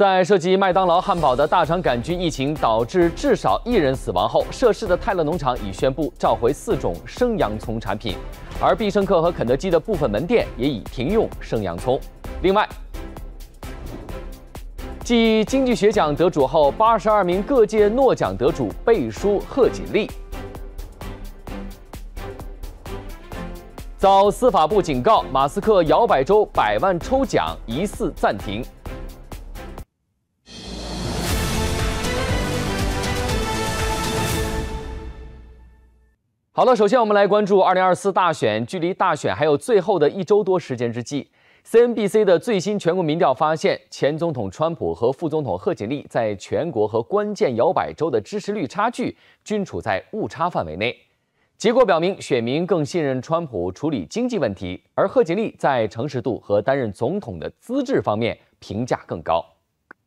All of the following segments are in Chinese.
在涉及麦当劳汉堡的大肠杆菌疫情导致至少一人死亡后，涉事的泰勒农场已宣布召回四种生洋葱产品，而必胜客和肯德基的部分门店也已停用生洋葱。另外，继经济学奖得主后，八十二名各界诺奖得主背书贺锦丽。遭司法部警告，马斯克摇摆州百万抽奖疑似暂停。好了，首先我们来关注二零二四大选。距离大选还有最后的一周多时间之际，CNBC 的最新全国民调发现，前总统川普和副总统贺锦丽在全国和关键摇摆州的支持率差距均处在误差范围内。结果表明，选民更信任川普处理经济问题，而贺锦丽在诚实度和担任总统的资质方面评价更高。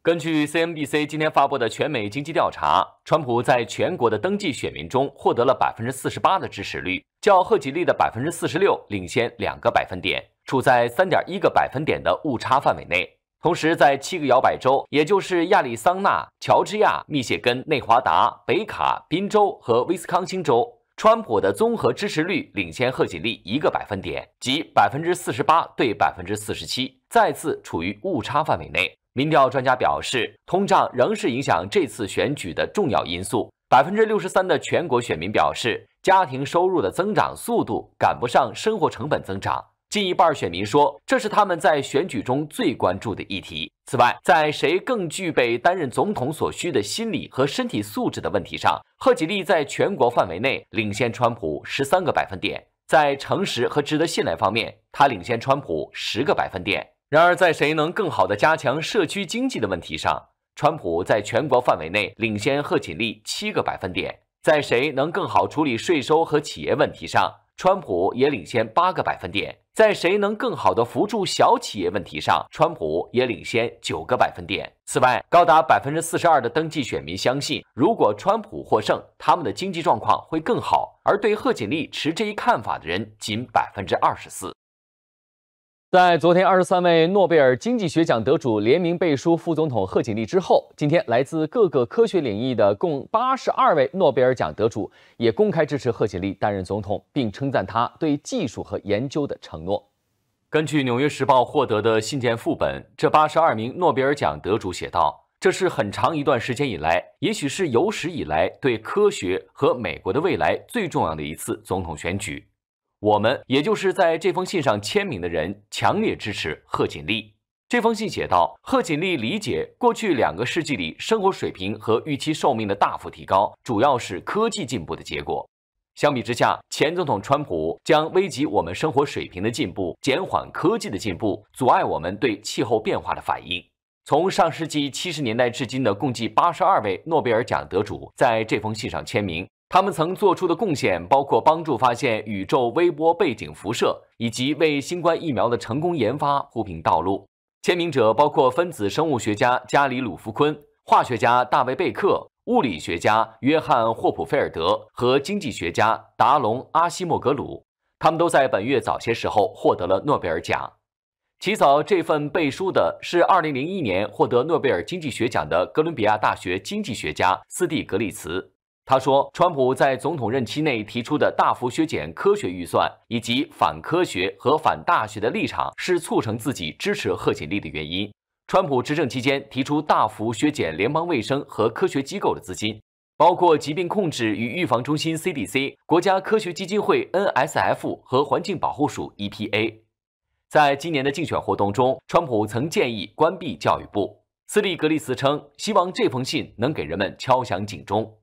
根据 CNBC 今天发布的全美经济调查，川普在全国的登记选民中获得了百分之四十八的支持率，较贺锦丽的百分之四十六领先两个百分点，处在三点一个百分点的误差范围内。同时，在七个摇摆州，也就是亚利桑那、乔治亚、密歇根、内华达、北卡、宾州和威斯康星州，川普的综合支持率领先贺锦丽一个百分点，即百分之四十八对百分之四十七，再次处于误差范围内。民调专家表示，通胀仍是影响这次选举的重要因素。百分之六十三的全国选民表示，家庭收入的增长速度赶不上生活成本增长。近一半选民说，这是他们在选举中最关注的议题。此外，在谁更具备担任总统所需的心理和身体素质的问题上，贺锦丽在全国范围内领先川普十三个百分点。在诚实和值得信赖方面，他领先川普十个百分点。然而，在谁能更好地加强社区经济的问题上，川普在全国范围内领先贺锦丽七个百分点；在谁能更好处理税收和企业问题上，川普也领先八个百分点；在谁能更好地扶助小企业问题上，川普也领先九个百分点。此外，高达百分之四十二的登记选民相信，如果川普获胜，他们的经济状况会更好，而对贺锦丽持这一看法的人仅百分之二十四。在昨天二十三位诺贝尔经济学奖得主联名背书副总统贺锦丽之后，今天来自各个科学领域的共八十二位诺贝尔奖得主也公开支持贺锦丽担任总统，并称赞他对技术和研究的承诺。根据《纽约时报》获得的信件副本，这八十二名诺贝尔奖得主写道：“这是很长一段时间以来，也许是有史以来对科学和美国的未来最重要的一次总统选举。”我们也就是在这封信上签名的人，强烈支持贺锦丽。这封信写道：“贺锦丽理解，过去两个世纪里生活水平和预期寿命的大幅提高，主要是科技进步的结果。相比之下，前总统川普将危及我们生活水平的进步，减缓科技的进步，阻碍我们对气候变化的反应。”从上世纪七十年代至今的共计八十二位诺贝尔奖得主在这封信上签名。他们曾做出的贡献包括帮助发现宇宙微波背景辐射，以及为新冠疫苗的成功研发铺平道路。签名者包括分子生物学家加里鲁夫昆、化学家大卫贝克、物理学家约翰霍普菲尔德和经济学家达隆阿西莫格鲁。他们都在本月早些时候获得了诺贝尔奖。起草这份背书的是2001年获得诺贝尔经济学奖的哥伦比亚大学经济学家斯蒂格利茨。他说，川普在总统任期内提出的大幅削减科学预算，以及反科学和反大学的立场，是促成自己支持贺锦丽的原因。川普执政期间提出大幅削减联邦卫生和科学机构的资金，包括疾病控制与预防中心 （CDC）、国家科学基金会 （NSF） 和环境保护署 （EPA）。在今年的竞选活动中，川普曾建议关闭教育部。斯利格利斯称，希望这封信能给人们敲响警钟。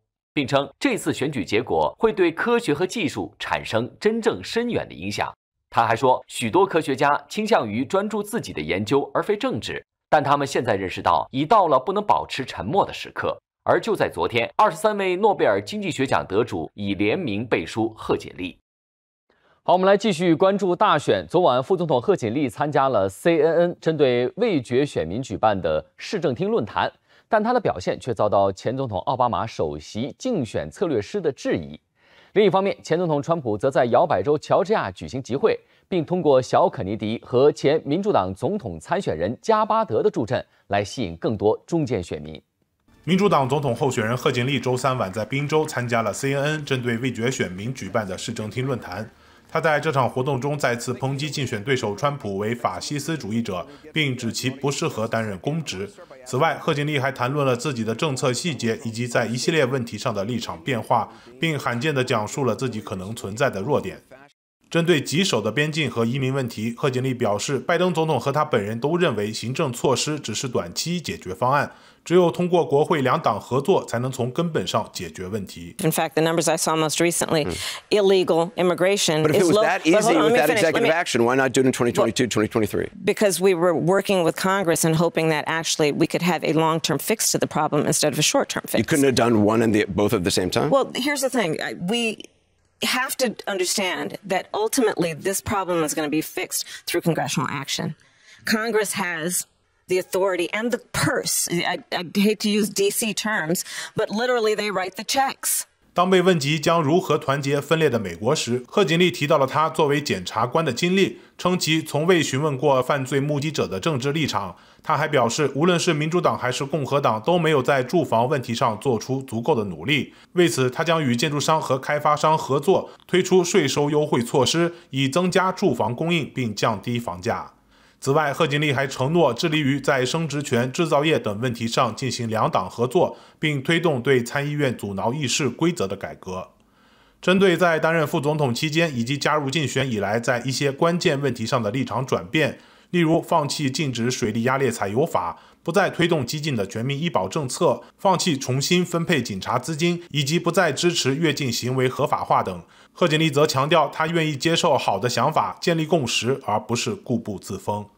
并称这次选举结果会对科学和技术产生真正深远的影响。他还说，许多科学家倾向于专注自己的研究而非政治，但他们现在认识到已到了不能保持沉默的时刻。而就在昨天，二十三位诺贝尔经济学奖得主已联名背书贺锦丽。好，我们来继续关注大选。昨晚，副总统贺锦丽参加了 CNN 针对味觉选民举办的市政厅论坛。但他的表现却遭到前总统奥巴马首席竞选策略师的质疑。另一方面，前总统川普则在摇摆州乔治亚举行集会，并通过小肯尼迪和前民主党总统参选人加巴德的助阵来吸引更多中间选民。民主党总统候选人贺锦丽周三晚在宾州参加了 CNN 针对未决选民举办的市政厅论坛。他在这场活动中再次抨击竞选对手川普为法西斯主义者，并指其不适合担任公职。此外，贺锦丽还谈论了自己的政策细节以及在一系列问题上的立场变化，并罕见地讲述了自己可能存在的弱点。针对棘手的边境和移民问题，贺锦丽表示，拜登总统和他本人都认为行政措施只是短期解决方案，只有通过国会两党合作，才能从根本上解决问题。In fact, the numbers I saw most recently, hmm. illegal immigration. is low. But if it was that easy with that executive action, why not do it in 2022, 2023? Because we were working with Congress and hoping that actually we could have a long-term fix to the problem instead of a short-term fix. You couldn't have done one and the both at the same time. Well, here's the thing: we have to understand that ultimately this problem is going to be fixed through congressional action. Congress has the authority and the purse. I, I hate to use DC terms, but literally they write the checks. 当被问及将如何团结分裂的美国时，贺锦丽提到了他作为检察官的经历，称其从未询问过犯罪目击者的政治立场。他还表示，无论是民主党还是共和党，都没有在住房问题上做出足够的努力。为此，他将与建筑商和开发商合作，推出税收优惠措施，以增加住房供应并降低房价。此外，贺锦丽还承诺致力于在生殖权、制造业等问题上进行两党合作，并推动对参议院阻挠议事规则的改革。针对在担任副总统期间以及加入竞选以来在一些关键问题上的立场转变，例如放弃禁止水力压裂采油法。不再推动激进的全民医保政策，放弃重新分配警察资金，以及不再支持越境行为合法化等。贺锦丽则强调，她愿意接受好的想法，建立共识，而不是固步自封。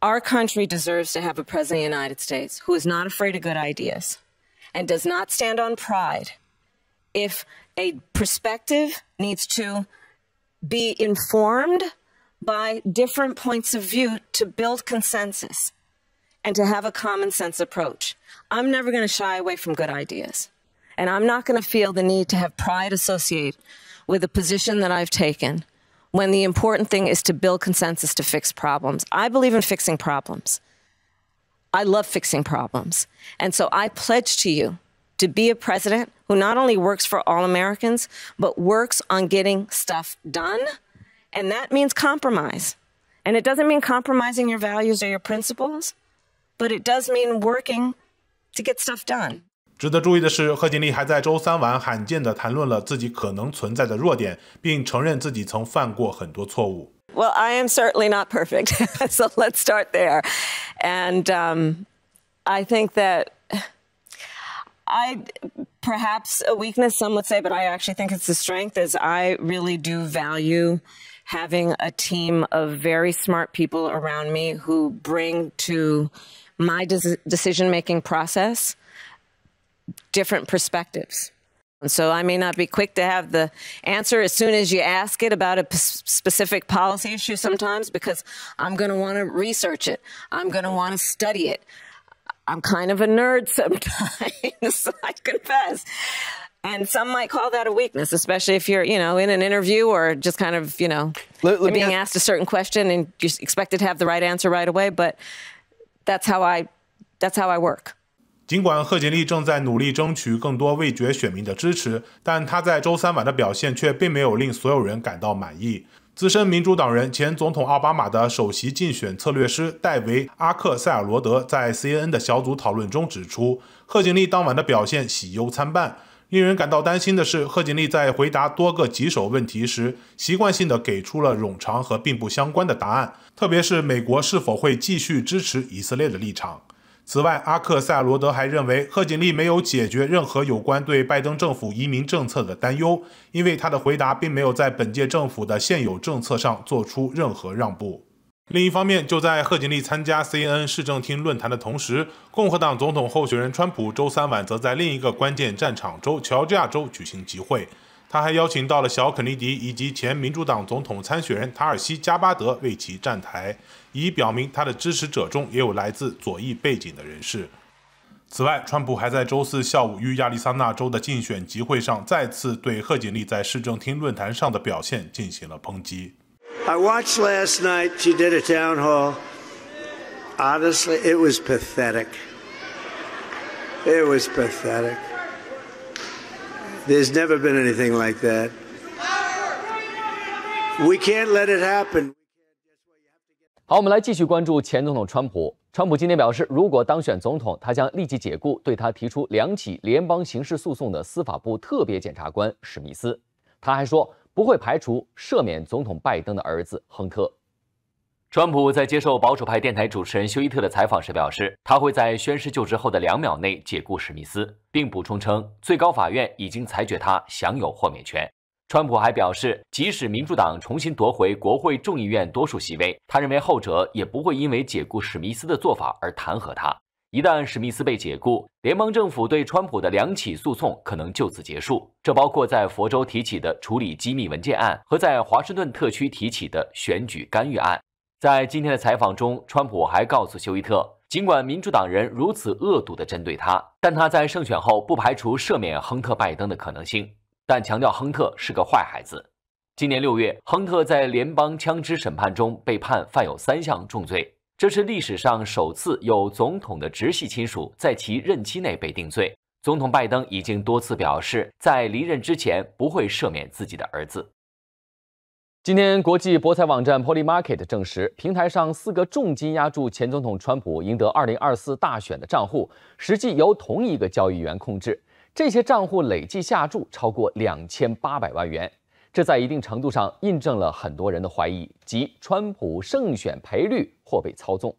Our country deserves to have a president of the United States who is not afraid of good ideas and does not stand on pride. If a perspective needs to be informed by different points of view to build consensus and to have a common sense approach. I'm never going to shy away from good ideas. And I'm not going to feel the need to have pride associate with a position that I've taken when the important thing is to build consensus to fix problems. I believe in fixing problems. I love fixing problems. And so I pledge to you to be a president who not only works for all Americans, but works on getting stuff done. And that means compromise. And it doesn't mean compromising your values or your principles but it does mean working to get stuff done. 值得注意的是，贺锦丽还在周三晚罕见地谈论了自己可能存在的弱点，并承认自己曾犯过很多错误。Well, I am certainly not perfect, so let's start there. And um, I think that I perhaps a weakness, some would say, but I actually think it's a strength. Is I really do value having a team of very smart people around me who bring to my des- decision making process, different perspectives. And so I may not be quick to have the answer as soon as you ask it about a p- specific policy issue mm-hmm. sometimes because I'm going to want to research it. I'm going to want to study it. I'm kind of a nerd sometimes, I confess. And some might call that a weakness, especially if you're, you know, in an interview or just kind of, you know, let, let being ask- asked a certain question and you're expected to have the right answer right away. But that's that's how how work. I I 尽管贺锦丽正在努力争取更多味觉选民的支持，但她在周三晚的表现却并没有令所有人感到满意。资深民主党人、前总统奥巴马的首席竞选策略师戴维·阿克塞尔罗德在 CNN 的小组讨论中指出，贺锦丽当晚的表现喜忧参半。令人感到担心的是，贺锦丽在回答多个棘手问题时，习惯性的给出了冗长和并不相关的答案，特别是美国是否会继续支持以色列的立场。此外，阿克塞尔罗德还认为，贺锦丽没有解决任何有关对拜登政府移民政策的担忧，因为他的回答并没有在本届政府的现有政策上做出任何让步。另一方面，就在贺锦丽参加 CNN 市政厅论坛的同时，共和党总统候选人川普周三晚则在另一个关键战场州乔治亚州举行集会。他还邀请到了小肯尼迪以及前民主党总统参选人塔尔西·加巴德为其站台，以表明他的支持者中也有来自左翼背景的人士。此外，川普还在周四下午于亚利桑那州的竞选集会上再次对贺锦丽在市政厅论坛上的表现进行了抨击。I watched last night. She did a town hall. Honestly, it was pathetic. It was pathetic. There's never been anything like that. We can't let it happen. 好，我们来继续关注前总统川普。川普今天表示，如果当选总统，他将立即解雇对他提出两起联邦刑事诉讼的司法部特别检察官史密斯。他还说。不会排除赦免总统拜登的儿子亨特。川普在接受保守派电台主持人休伊特的采访时表示，他会在宣誓就职后的两秒内解雇史密斯，并补充称最高法院已经裁决他享有豁免权。川普还表示，即使民主党重新夺回国会众议院多数席位，他认为后者也不会因为解雇史密斯的做法而弹劾他。一旦史密斯被解雇，联邦政府对川普的两起诉讼可能就此结束，这包括在佛州提起的处理机密文件案和在华盛顿特区提起的选举干预案。在今天的采访中，川普还告诉休伊特，尽管民主党人如此恶毒地针对他，但他在胜选后不排除赦免亨特·拜登的可能性，但强调亨特是个坏孩子。今年六月，亨特在联邦枪支审判中被判犯有三项重罪。这是历史上首次有总统的直系亲属在其任期内被定罪。总统拜登已经多次表示，在离任之前不会赦免自己的儿子。今天，国际博彩网站 Poly Market 证实，平台上四个重金押注前总统川普赢得2024大选的账户，实际由同一个交易员控制。这些账户累计下注超过2800万元。这在一定程度上印证了很多人的怀疑，即川普胜选赔率或被操纵。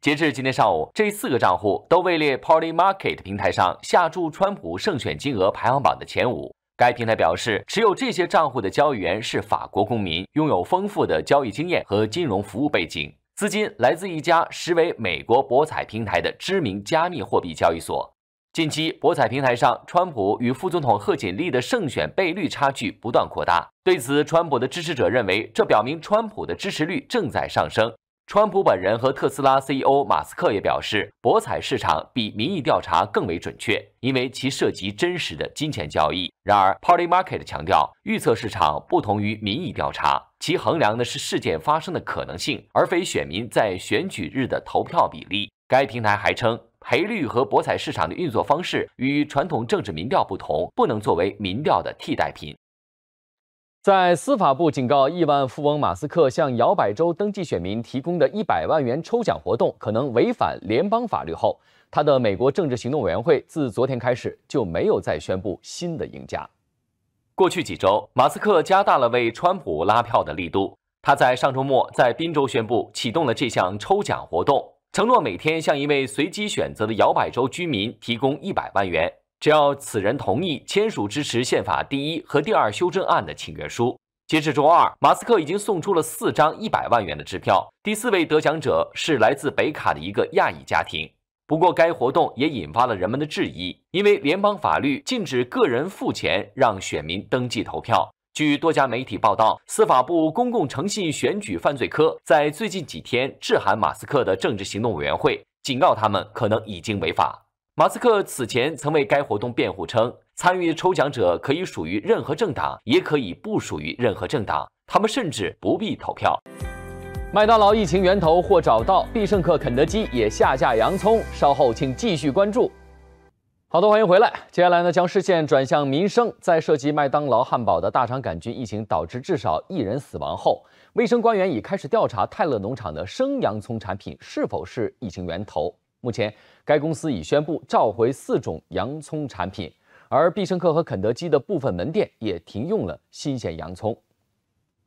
截至今天上午，这四个账户都位列 Polymarket 平台上下注川普胜选金额排行榜的前五。该平台表示，持有这些账户的交易员是法国公民，拥有丰富的交易经验和金融服务背景，资金来自一家实为美国博彩平台的知名加密货币交易所。近期博彩平台上，川普与副总统贺锦丽的胜选倍率差距不断扩大。对此，川普的支持者认为，这表明川普的支持率正在上升。川普本人和特斯拉 CEO 马斯克也表示，博彩市场比民意调查更为准确，因为其涉及真实的金钱交易。然而，Party Market 强调，预测市场不同于民意调查，其衡量的是事件发生的可能性，而非选民在选举日的投票比例。该平台还称。赔率和博彩市场的运作方式与传统政治民调不同，不能作为民调的替代品。在司法部警告亿万富翁马斯克向摇摆州登记选民提供的一百万元抽奖活动可能违反联邦法律后，他的美国政治行动委员会自昨天开始就没有再宣布新的赢家。过去几周，马斯克加大了为川普拉票的力度。他在上周末在宾州宣布启动了这项抽奖活动。承诺每天向一位随机选择的摇摆州居民提供一百万元，只要此人同意签署支持宪法第一和第二修正案的请愿书。截至周二，马斯克已经送出了四张一百万元的支票。第四位得奖者是来自北卡的一个亚裔家庭。不过，该活动也引发了人们的质疑，因为联邦法律禁止个人付钱让选民登记投票。据多家媒体报道，司法部公共诚信选举犯罪科在最近几天致函马斯克的政治行动委员会，警告他们可能已经违法。马斯克此前曾为该活动辩护称，参与抽奖者可以属于任何政党，也可以不属于任何政党，他们甚至不必投票。麦当劳疫情源头或找到，必胜客、肯德基也下架洋葱，稍后请继续关注。好的，欢迎回来。接下来呢，将视线转向民生。在涉及麦当劳汉堡的大肠杆菌疫情导致至少一人死亡后，卫生官员已开始调查泰勒农场的生洋葱产品是否是疫情源头。目前，该公司已宣布召回四种洋葱产品，而必胜客和肯德基的部分门店也停用了新鲜洋葱。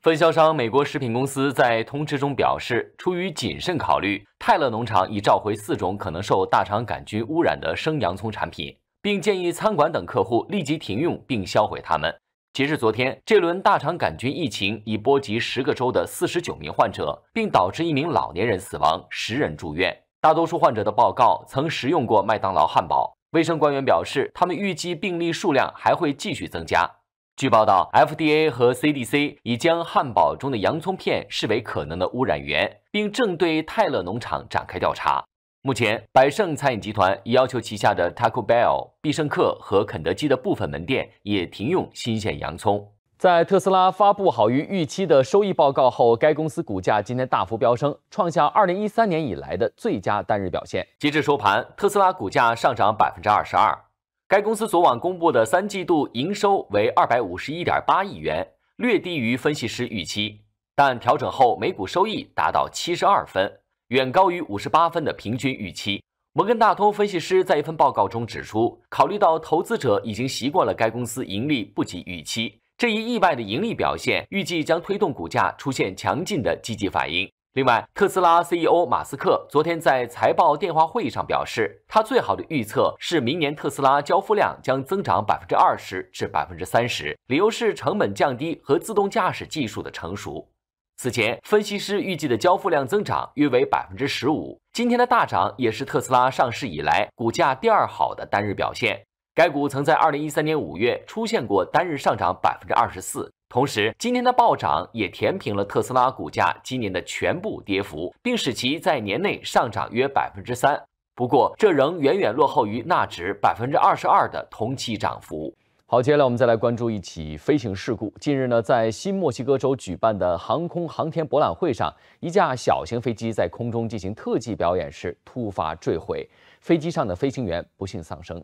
分销商美国食品公司在通知中表示，出于谨慎考虑，泰勒农场已召回四种可能受大肠杆菌污染的生洋葱产品，并建议餐馆等客户立即停用并销毁它们。截至昨天，这轮大肠杆菌疫情已波及十个州的四十九名患者，并导致一名老年人死亡，十人住院。大多数患者的报告曾食用过麦当劳汉堡。卫生官员表示，他们预计病例数量还会继续增加。据报道，FDA 和 CDC 已将汉堡中的洋葱片视为可能的污染源，并正对泰勒农场展开调查。目前，百胜餐饮集团已要求旗下的 Taco Bell、必胜客和肯德基的部分门店也停用新鲜洋葱。在特斯拉发布好于预期的收益报告后，该公司股价今天大幅飙升，创下2013年以来的最佳单日表现。截至收盘，特斯拉股价上涨百分之二十二。该公司昨晚公布的三季度营收为二百五十一点八亿元，略低于分析师预期，但调整后每股收益达到七十二分，远高于五十八分的平均预期。摩根大通分析师在一份报告中指出，考虑到投资者已经习惯了该公司盈利不及预期，这一意外的盈利表现预计将推动股价出现强劲的积极反应。另外，特斯拉 CEO 马斯克昨天在财报电话会议上表示，他最好的预测是明年特斯拉交付量将增长百分之二十至百分之三十，理由是成本降低和自动驾驶技术的成熟。此前，分析师预计的交付量增长约为百分之十五。今天的大涨也是特斯拉上市以来股价第二好的单日表现。该股曾在二零一三年五月出现过单日上涨百分之二十四。同时，今天的暴涨也填平了特斯拉股价今年的全部跌幅，并使其在年内上涨约百分之三。不过，这仍远远落后于纳指百分之二十二的同期涨幅。好，接下来我们再来关注一起飞行事故。近日呢，在新墨西哥州举办的航空航天博览会上，一架小型飞机在空中进行特技表演时突发坠毁，飞机上的飞行员不幸丧生。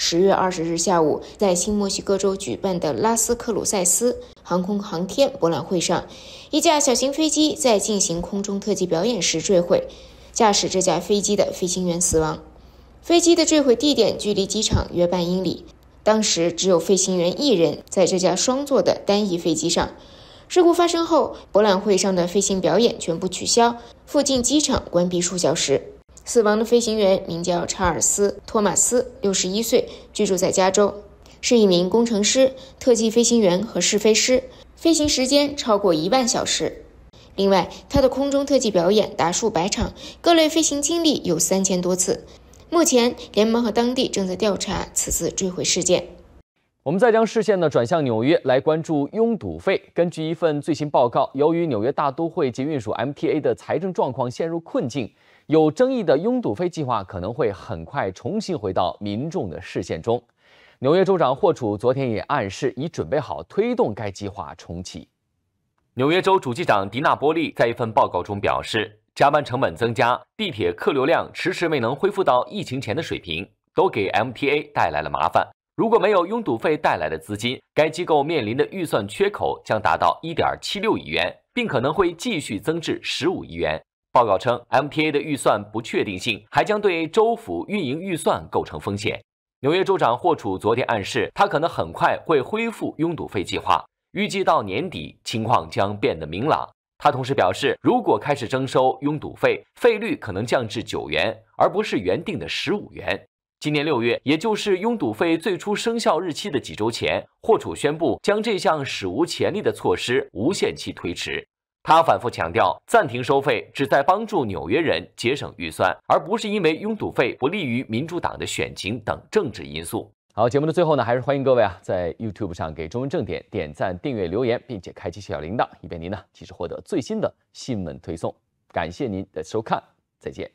十月二十日下午，在新墨西哥州举办的拉斯克鲁塞斯航空航天博览会上，一架小型飞机在进行空中特技表演时坠毁，驾驶这架飞机的飞行员死亡。飞机的坠毁地点距离机场约半英里。当时只有飞行员一人在这架双座的单翼飞机上。事故发生后，博览会上的飞行表演全部取消，附近机场关闭数小时。死亡的飞行员名叫查尔斯·托马斯，六十一岁，居住在加州，是一名工程师、特技飞行员和试飞师，飞行时间超过一万小时。另外，他的空中特技表演达数百场，各类飞行经历有三千多次。目前，联盟和当地正在调查此次坠毁事件。我们再将视线呢转向纽约，来关注拥堵费。根据一份最新报告，由于纽约大都会捷运署 MTA 的财政状况陷入困境。有争议的拥堵费计划可能会很快重新回到民众的视线中。纽约州长霍楚昨天也暗示已准备好推动该计划重启。纽约州主机长迪纳波利在一份报告中表示，加班成本增加、地铁客流量迟迟未能恢复到疫情前的水平，都给 MTA 带来了麻烦。如果没有拥堵费带来的资金，该机构面临的预算缺口将达到1.76亿元，并可能会继续增至15亿元。报告称，MTA 的预算不确定性还将对州府运营预算构成风险。纽约州长霍楚昨天暗示，他可能很快会恢复拥堵费计划，预计到年底情况将变得明朗。他同时表示，如果开始征收拥堵费，费率可能降至九元，而不是原定的十五元。今年六月，也就是拥堵费最初生效日期的几周前，霍楚宣布将这项史无前例的措施无限期推迟。他反复强调，暂停收费旨在帮助纽约人节省预算，而不是因为拥堵费不利于民主党的选情等政治因素。好，节目的最后呢，还是欢迎各位啊，在 YouTube 上给中文正点点赞、订阅、留言，并且开启小铃铛，以便您呢及时获得最新的新闻推送。感谢您的收看，再见。